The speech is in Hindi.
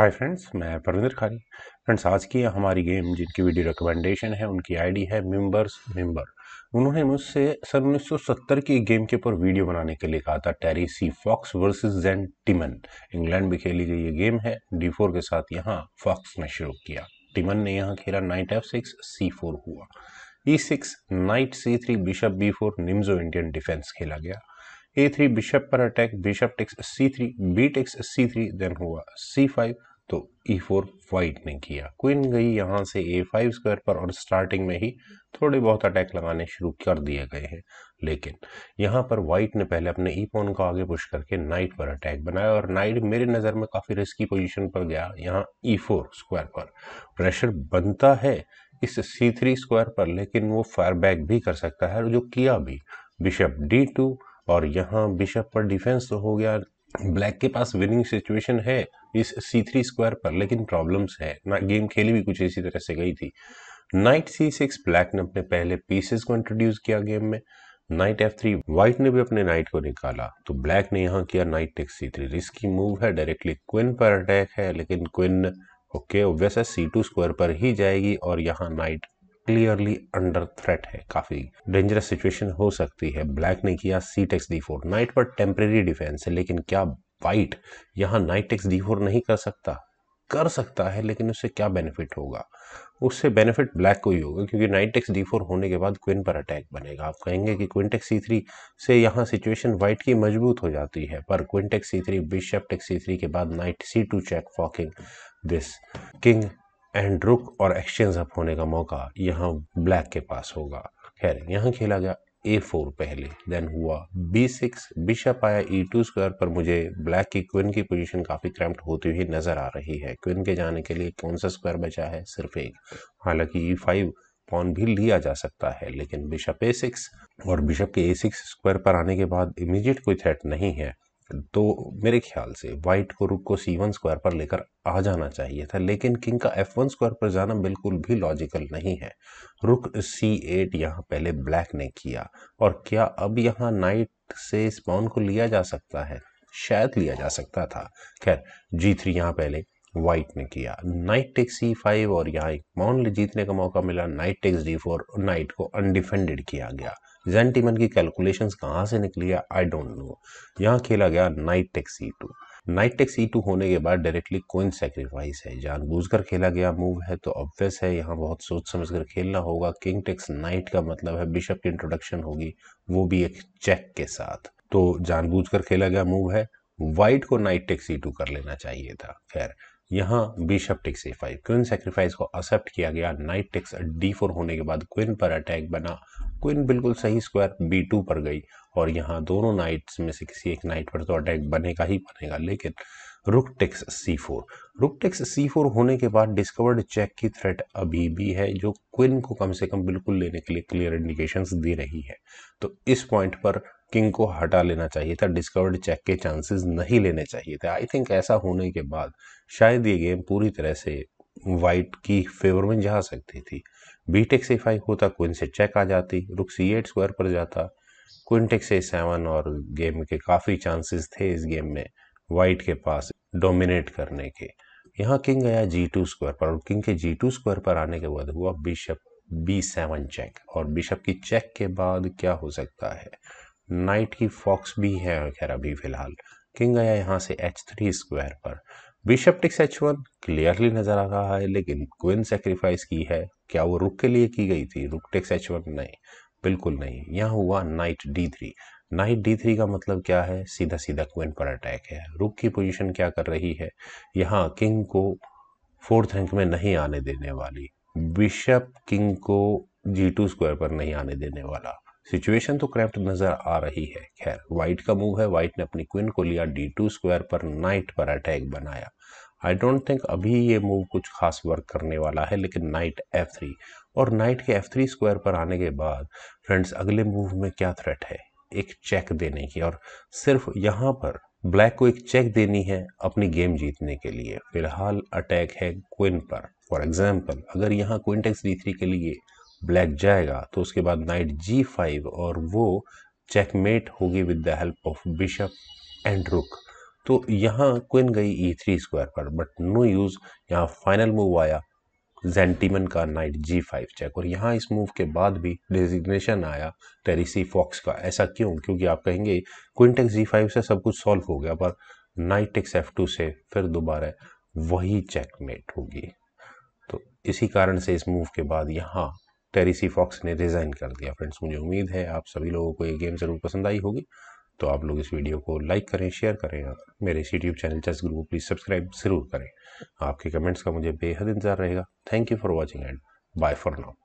हाय फ्रेंड्स मैं परविंदर खारी फ्रेंड्स आज की हमारी गेम जिनकी वीडियो रिकमेंडेशन है उनकी आईडी है मेंबर्स मेंबर उन्होंने मुझसे सन 1970 की गेम के ऊपर वीडियो बनाने के लिए कहा था Terry C Fox versus Jan Timman England में खेली गई ये गेम है डी फोर के साथ यहाँ फॉक्स ने शुरू किया टिमन ने यहाँ खेला knight f six c four हुआ e six knight c three bishop b four Nimzo Indian defence खेला गया ए थ्री बिशप पर attack bishop takes c three b takes c three then हुआ सी फाइव तो ई फोर वाइट ने किया क्वीन गई यहाँ से ए फाइव स्क्वायर पर और स्टार्टिंग में ही थोड़े बहुत अटैक लगाने शुरू कर दिए गए हैं लेकिन यहाँ पर वाइट ने पहले अपने ई e पोन को आगे पुश करके नाइट पर अटैक बनाया और नाइट मेरे नज़र में काफ़ी रिस्की पोजीशन पर गया यहाँ ई फोर स्क्वायर पर प्रेशर बनता है इस सी थ्री स्क्वायर पर लेकिन वो फायर बैक भी कर सकता है जो किया भी बिशप डी टू और यहाँ बिशप पर डिफेंस तो हो गया ब्लैक के पास विनिंग सिचुएशन है इस सी थ्री स्क्वायर पर लेकिन प्रॉब्लम्स है ना गेम खेली भी कुछ इसी तरह से गई थी नाइट सी सिक्स ब्लैक ने अपने पहले पीसेस को इंट्रोड्यूस किया गेम में नाइट एफ थ्री व्हाइट ने भी अपने नाइट को निकाला तो ब्लैक ने यहाँ किया knight take c three risky move है डायरेक्टली क्विन पर अटैक है लेकिन क्विन ओके ओबियस है सी टू स्क्वायर पर ही जाएगी और यहाँ नाइट क्लियरली अंडर थ्रेट है काफी डेंजरस सिचुएशन हो सकती है ब्लैक ने किया c takes d four knight पर टेम्परेरी डिफेंस है लेकिन क्या वाइट यहाँ नाइट एक्स डी फोर नहीं कर सकता कर सकता है लेकिन उससे क्या बेनिफिट होगा उससे बेनिफिट ब्लैक को ही होगा क्योंकि नाइट एक्स डी फोर होने के बाद क्विन पर अटैक बनेगा आप कहेंगे कि क्विंटेक्स सी थ्री से यहाँ सिचुएशन वाइट की मजबूत हो जाती है पर queen takes c three bishop takes c three के बाद knight c two check forking this king and rook और एक्सचेंज अप होने का मौका यहाँ ब्लैक के पास होगा खैर यहाँ खेला गया ए फोर पहले देन हुआ बी सिक्स बिशप आया ई टू स्क्वायर पर मुझे ब्लैक की क्विन की पोजीशन काफ़ी क्रैम्प्ट होती हुई नज़र आ रही है क्विन के जाने के लिए कौन सा स्क्वायर बचा है सिर्फ एक हालांकि ई फाइव पॉन भी लिया जा सकता है लेकिन बिशप ए सिक्स और बिशप के ए सिक्स स्क्वायर पर आने के बाद इमीजिएट कोई थ्रेट नहीं है तो मेरे ख्याल से वाइट को रुक को सी वन स्क्वायर पर लेकर आ जाना चाहिए था लेकिन किंग का एफ वन स्क्वायर पर जाना बिल्कुल भी लॉजिकल नहीं है रुक सी एट यहाँ पहले ब्लैक ने किया और क्या अब यहाँ नाइट से इस पॉन को लिया जा सकता है शायद लिया जा सकता था खैर जी थ्री यहाँ पहले वाइट ने किया नाइट टेक्स सी फाइव और यहाँ एक पॉन जीतने का मौका मिला knight takes d four knight को अनडिफेंडेड किया गया जेंटीमन की कैलकुलेशंस कहाँ से निकली है आई डोंट नो यहाँ खेला गया knight take c two knight take c two होने के बाद डायरेक्टली कोइन सेक्रीफाइस है जानबूझकर खेला गया मूव है तो ऑब्वियस है यहाँ बहुत सोच समझ कर खेलना होगा किंग टेक्स नाइट का मतलब है बिशप की इंट्रोडक्शन होगी वो भी एक चेक के साथ तो जानबूझकर खेला गया मूव है वाइट को नाइट टेक सी टू कर लेना चाहिए था खैर यहाँ bishop takes a five queen sacrifice को एक्सेप्ट किया गया नाइट टिक्स डी फोर होने के बाद क्विन पर अटैक बना क्विन बिल्कुल सही स्क्वायर बी टू पर गई और यहाँ दोनों नाइट्स में से किसी एक नाइट पर तो अटैक बनेगा ही बनेगा लेकिन rook takes c four rook takes c four होने के बाद डिस्कवर्ड चेक की थ्रेट अभी भी है जो क्विन को कम से कम बिल्कुल लेने के लिए क्लियर इंडिकेशंस दे रही है तो इस पॉइंट पर किंग को हटा लेना चाहिए था डिस्कवर्ड चेक के चांसेस नहीं लेने चाहिए थे आई थिंक ऐसा होने के बाद शायद ये गेम पूरी तरह से वाइट की फेवर में जा सकती थी बी टेक से फाइव होता क्विन से चेक आ जाती रुक सी एट स्क्वायर पर जाता क्विन टेक से सेवन और गेम के काफ़ी चांसेस थे इस गेम में वाइट के पास डोमिनेट करने के यहाँ किंग गया जी टू स्क्वायर पर और किंग के जी टू स्क्वायर पर आने के बाद हुआ बिशप बी सेवन चेक और बिशप की चेक के बाद क्या हो सकता है नाइट की फॉक्स भी है खैर अभी फिलहाल किंग गया यहाँ से एच थ्री स्क्वायर पर bishop takes h one clearly नजर आ रहा है लेकिन क्विन सेक्रीफाइस की है क्या वो रुक के लिए की गई थी रुक टिक्स एच वन नहीं बिल्कुल नहीं यहाँ हुआ knight d three knight d three का मतलब क्या है सीधा सीधा क्विन पर अटैक है रुक की पोजीशन क्या कर रही है यहाँ किंग को फोर्थ रैंक में नहीं आने देने वाली बिशप किंग को जी टू स्क्वायर पर नहीं आने देने वाला सिचुएशन तो क्रैप्ट नजर आ रही है खैर वाइट का मूव है वाइट ने अपनी क्वीन को लिया डी टू स्क्वायर पर नाइट पर अटैक बनाया आई डोंट थिंक अभी ये मूव कुछ खास वर्क करने वाला है लेकिन नाइट एफ थ्री और नाइट के एफ थ्री स्क्वायर पर आने के बाद फ्रेंड्स अगले मूव में क्या थ्रेट है एक चेक देने की और सिर्फ यहाँ पर ब्लैक को एक चेक देनी है अपनी गेम जीतने के लिए फिलहाल अटैक है क्विन पर फॉर एग्जाम्पल अगर यहाँ क्विंटेक्स डी थ्री के लिए ब्लैक जाएगा तो उसके बाद नाइट जी फाइव और वो चेकमेट होगी with the help of bishop and rook तो यहाँ क्विन गई ई थ्री स्क्वायर पर बट नो यूज़ यहाँ फाइनल मूव आया जेंटीमन का नाइट जी फाइव चेक और यहाँ इस मूव के बाद भी डिजिग्नेशन आया टेरिसी फॉक्स का ऐसा क्यों क्योंकि आप कहेंगे क्विन टेक्स जी फाइव से सब कुछ सॉल्व हो गया पर नाइट टेक्स एफ टू से फिर दोबारा वही चेकमेट होगी तो इसी कारण से इस मूव के बाद यहाँ टेरिसी फॉक्स ने रिज़ाइन कर दिया फ्रेंड्स मुझे उम्मीद है आप सभी लोगों को ये गेम ज़रूर पसंद आई होगी तो आप लोग इस वीडियो को लाइक करें शेयर करें और मेरे इस यूट्यूब चैनल चेस ग्रुप को प्लीज़ सब्सक्राइब ज़रूर करें आपके कमेंट्स का मुझे बेहद इंतजार रहेगा thank you for watching and bye for now